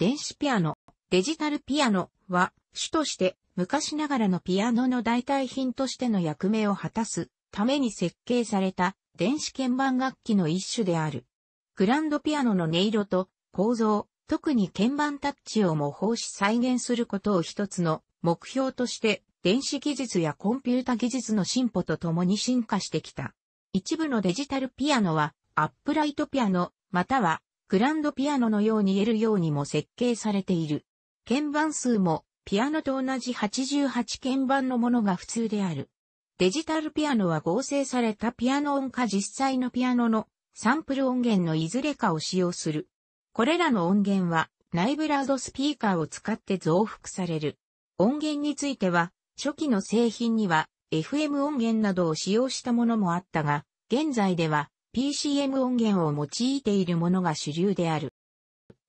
電子ピアノ、デジタルピアノは主として昔ながらのピアノの代替品としての役目を果たすために設計された電子鍵盤楽器の一種である。グランドピアノの音色と構造、特に鍵盤タッチを模倣し再現することを一つの目標として電子技術やコンピュータ技術の進歩とともに進化してきた。一部のデジタルピアノはアップライトピアノまたはグランドピアノのように言えるようにも設計されている。鍵盤数もピアノと同じ88鍵盤のものが普通である。デジタルピアノは合成されたピアノ音か実際のピアノのサンプル音源のいずれかを使用する。これらの音源は内部ラードスピーカーを使って増幅される。音源については初期の製品には FM 音源などを使用したものもあったが、現在では PCM 音源を用いているものが主流である。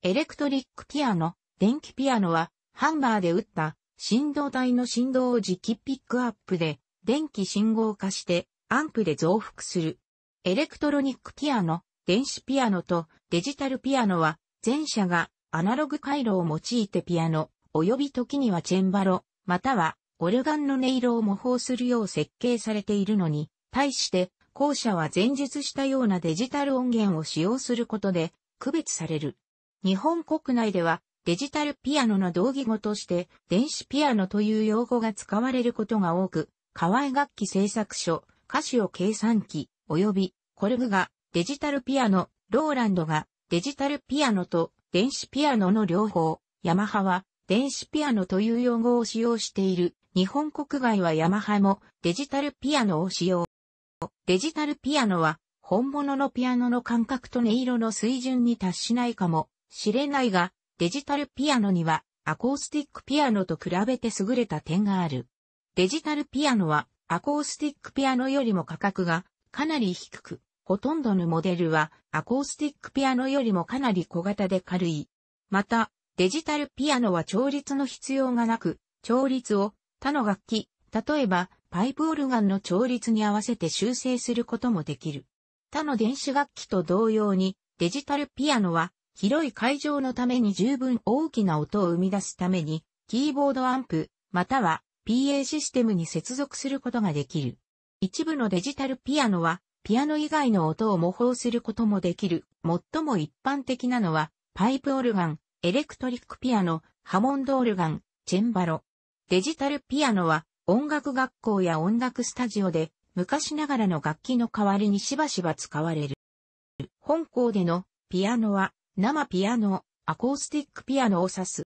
エレクトリックピアノ、電気ピアノは、ハンマーで打った振動体の振動を磁気ピックアップで、電気信号化して、アンプで増幅する。エレクトロニックピアノ、電子ピアノとデジタルピアノは、前者がアナログ回路を用いてピアノ、及び時にはチェンバロ、またはオルガンの音色を模倣するよう設計されているのに、対して後者は前述したようなデジタル音源を使用することで区別される。日本国内ではデジタルピアノの同義語として電子ピアノという用語が使われることが多く、河合楽器製作所、カシオ計算機、及びコルグがデジタルピアノ、ローランドがデジタルピアノと電子ピアノの両方、ヤマハは電子ピアノという用語を使用している。日本国外はヤマハもデジタルピアノを使用。デジタルピアノは本物のピアノの感覚と音色の水準に達しないかもしれないが、デジタルピアノにはアコースティックピアノと比べて優れた点がある。デジタルピアノはアコースティックピアノよりも価格がかなり低く、ほとんどのモデルはアコースティックピアノよりもかなり小型で軽い。また、デジタルピアノは調律の必要がなく、調律を他の楽器、例えばパイプオルガンの調律に合わせて修正することもできる。他の電子楽器と同様に、デジタルピアノは、広い会場のために十分大きな音を生み出すために、キーボードアンプ、または PA システムに接続することができる。一部のデジタルピアノは、ピアノ以外の音を模倣することもできる。最も一般的なのは、パイプオルガン、エレクトリックピアノ、ハモンドオルガン、チェンバロ。デジタルピアノは、音楽学校や音楽スタジオで昔ながらの楽器の代わりにしばしば使われる。本校でのピアノは生ピアノ、アコースティックピアノを指す。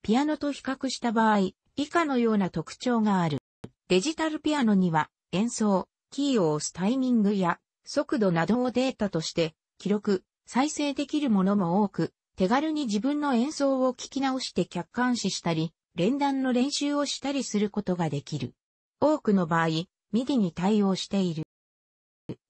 ピアノと比較した場合、以下のような特徴がある。デジタルピアノには演奏、キーを押すタイミングや速度などをデータとして記録、再生できるものも多く、手軽に自分の演奏を聞き直して客観視したり、連弾の練習をしたりすることができる。多くの場合、MIDI に対応している。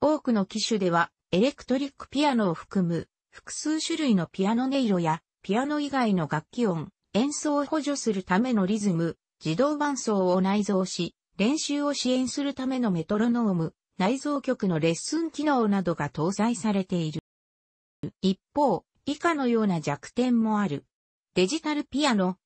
多くの機種では、エレクトリックピアノを含む複数種類のピアノ音色やピアノ以外の楽器音、演奏を補助するためのリズム、自動伴奏を内蔵し、練習を支援するためのメトロノーム、内蔵曲のレッスン機能などが搭載されている。一方、以下のような弱点もある。デジタルピアノ、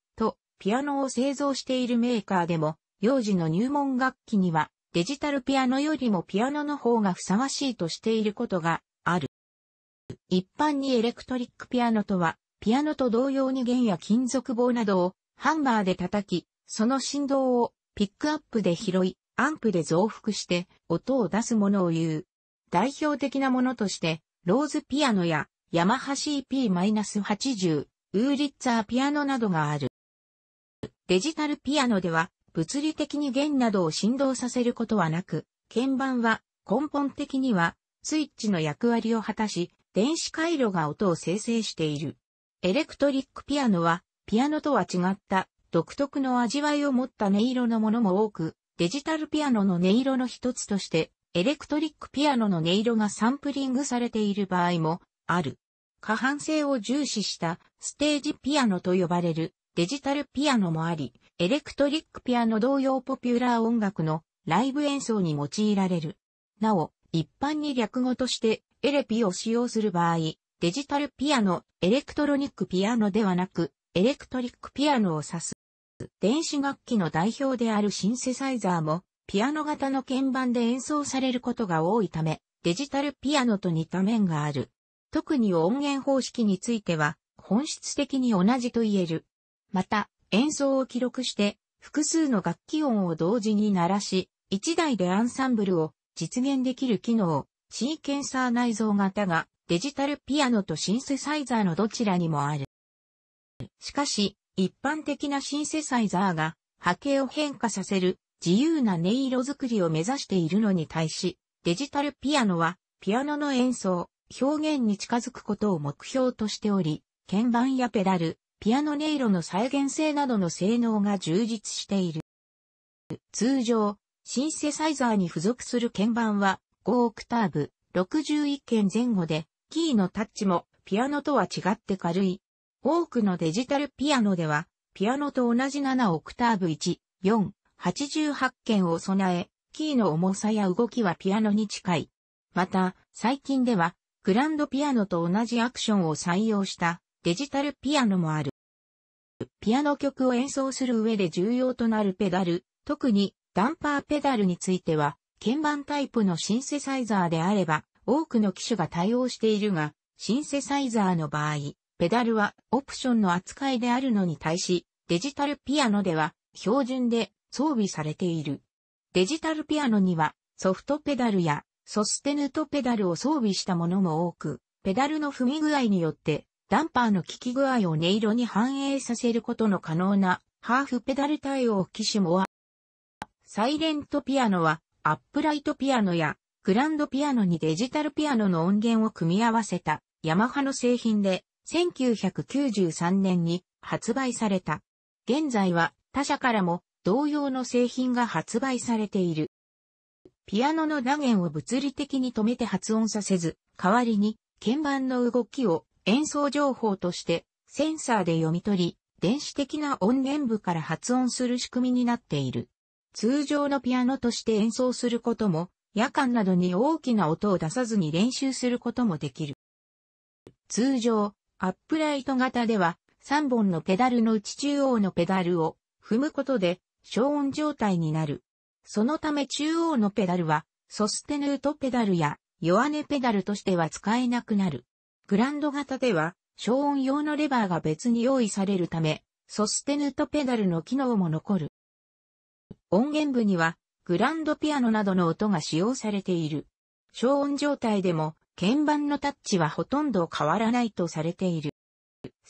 ピアノを製造しているメーカーでも、幼児の入門楽器にはデジタルピアノよりもピアノの方がふさわしいとしていることがある。一般にエレクトリックピアノとは、ピアノと同様に弦や金属棒などをハンマーで叩き、その振動をピックアップで拾い、アンプで増幅して音を出すものを言う。代表的なものとして、ローズピアノやヤマハ CP-80、ウーリッツァーピアノなどがある。デジタルピアノでは、物理的に弦などを振動させることはなく、鍵盤は根本的にはスイッチの役割を果たし、電子回路が音を生成している。エレクトリックピアノは、ピアノとは違った独特の味わいを持った音色のものも多く、デジタルピアノの音色の一つとして、エレクトリックピアノの音色がサンプリングされている場合もある。可搬性を重視したステージピアノと呼ばれるデジタルピアノもあり、エレクトリックピアノ同様ポピュラー音楽のライブ演奏に用いられる。なお、一般に略語としてエレピを使用する場合、デジタルピアノ、エレクトロニックピアノではなく、エレクトリックピアノを指す。電子楽器の代表であるシンセサイザーも、ピアノ型の鍵盤で演奏されることが多いため、デジタルピアノと似た面がある。特に音源方式については、本質的に同じと言える。また、演奏を記録して、複数の楽器音を同時に鳴らし、一台でアンサンブルを実現できる機能、シーケンサー内蔵型がデジタルピアノとシンセサイザーのどちらにもある。しかし、一般的なシンセサイザーが波形を変化させる自由な音色作りを目指しているのに対し、デジタルピアノはピアノの演奏、表現に近づくことを目標としており、鍵盤やペダル、ピアノ音色の再現性などの性能が充実している。通常、シンセサイザーに付属する鍵盤は5オクターブ61件前後で、キーのタッチもピアノとは違って軽い。多くのデジタルピアノでは、ピアノと同じ7オクターブ1、4、88件を備え、キーの重さや動きはピアノに近い。また、最近では、グランドピアノと同じアクションを採用したデジタルピアノもある。ピアノ曲を演奏する上で重要となるペダル、特にダンパーペダルについては、鍵盤タイプのシンセサイザーであれば、多くの機種が対応しているが、シンセサイザーの場合、ペダルはオプションの扱いであるのに対し、デジタルピアノでは標準で装備されている。デジタルピアノにはソフトペダルやソステヌトペダルを装備したものも多く、ペダルの踏み具合によってダンパーの効き具合を音色に反映させることの可能なハーフペダル対応機種もは、サイレントピアノはアップライトピアノやグランドピアノにデジタルピアノの音源を組み合わせたヤマハの製品で1993年に発売された。現在は他社からも同様の製品が発売されている。ピアノの打弦を物理的に止めて発音させず、代わりに鍵盤の動きを演奏情報としてセンサーで読み取り、電子的な音源部から発音する仕組みになっている。通常のピアノとして演奏することも、夜間などに大きな音を出さずに練習することもできる。通常、アップライト型では3本のペダルのうち中央のペダルを踏むことで消音状態になる。そのため中央のペダルはソステヌートペダルや弱音ペダルとしては使えなくなる。グランド型では、消音用のレバーが別に用意されるため、ソステヌとペダルの機能も残る。音源部には、グランドピアノなどの音が使用されている。消音状態でも、鍵盤のタッチはほとんど変わらないとされている。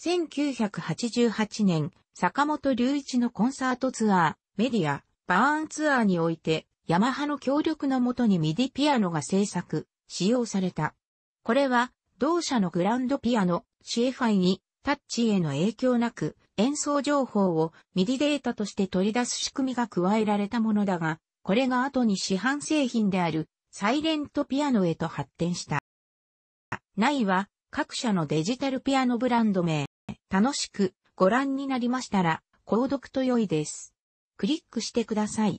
1988年、坂本隆一のコンサートツアー、メディア、バーンツアーにおいて、ヤマハの協力のもとにミディピアノが制作、使用された。これは、同社のグランドピアノ CFI にタッチへの影響なく演奏情報をミディデータとして取り出す仕組みが加えられたものだが、これが後に市販製品であるサイレントピアノへと発展した。ないは各社のデジタルピアノブランド名。楽しくご覧になりましたら、購読と良いです。クリックしてください。